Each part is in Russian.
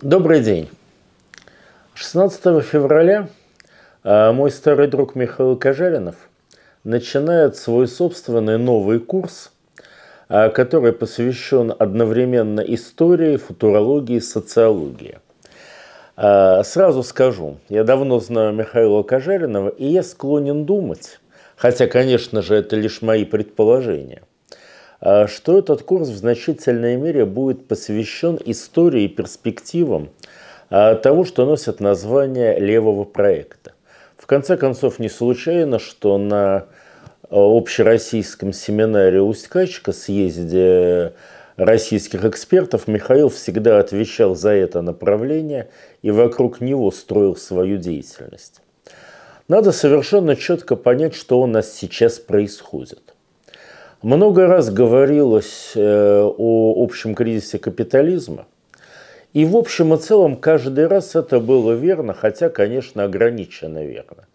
Добрый день. 16 февраля а, мой старый друг Михаил Кожаринов начинает свой собственный новый курс, а, который посвящен одновременно истории, футурологии, социологии. А, сразу скажу, я давно знаю Михаила Кожаринова, и я склонен думать, хотя, конечно же, это лишь мои предположения, а что этот курс в значительной мере будет посвящен истории и перспективам а, того, что носит название левого проекта. В конце концов, не случайно, что на а, общероссийском семинаре Усткачка, съезде российских экспертов, Михаил всегда отвечал за это направление и вокруг него строил свою деятельность. Надо совершенно четко понять, что у нас сейчас происходит – много раз говорилось э, о общем кризисе капитализма. И в общем и целом каждый раз это было верно, хотя, конечно, ограниченно верно.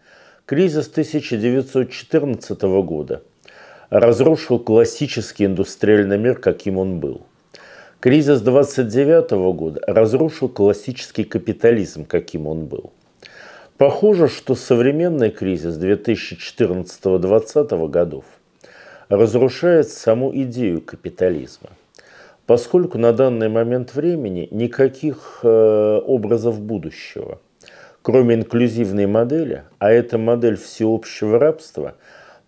Кризис 1914 года разрушил классический индустриальный мир, каким он был. Кризис 29 года разрушил классический капитализм, каким он был. Похоже, что современный кризис 2014-2020 годов – разрушает саму идею капитализма. Поскольку на данный момент времени никаких э, образов будущего, кроме инклюзивной модели, а это модель всеобщего рабства,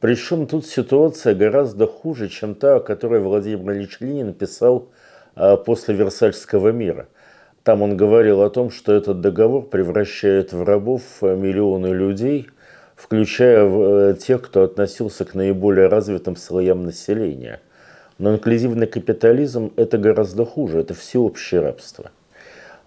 причем тут ситуация гораздо хуже, чем та, о которой Владимир Ильич Ленин писал э, после Версальского мира. Там он говорил о том, что этот договор превращает в рабов э, миллионы людей – включая э, тех, кто относился к наиболее развитым слоям населения. Но инклюзивный капитализм – это гораздо хуже, это всеобщее рабство.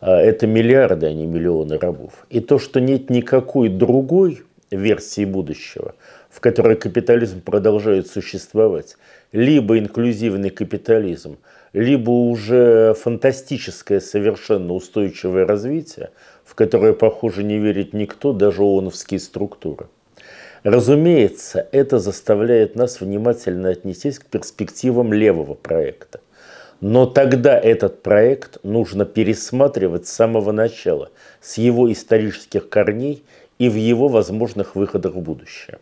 А, это миллиарды, а не миллионы рабов. И то, что нет никакой другой версии будущего, в которой капитализм продолжает существовать, либо инклюзивный капитализм, либо уже фантастическое совершенно устойчивое развитие, в которое, похоже, не верит никто, даже ООНовские структуры. Разумеется, это заставляет нас внимательно отнестись к перспективам левого проекта. Но тогда этот проект нужно пересматривать с самого начала, с его исторических корней и в его возможных выходах в будущее.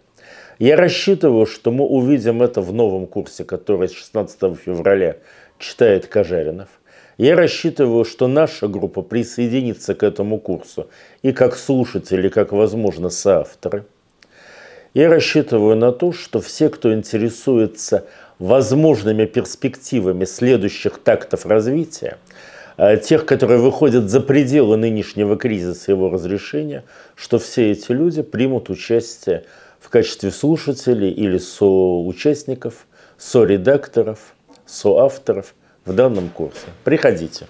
Я рассчитываю, что мы увидим это в новом курсе, который с 16 февраля читает Кожаринов. Я рассчитываю, что наша группа присоединится к этому курсу и как слушатели, и как, возможно, соавторы – я рассчитываю на то, что все, кто интересуется возможными перспективами следующих тактов развития, э, тех, которые выходят за пределы нынешнего кризиса и его разрешения, что все эти люди примут участие в качестве слушателей или соучастников, соредакторов, соавторов в данном курсе. Приходите.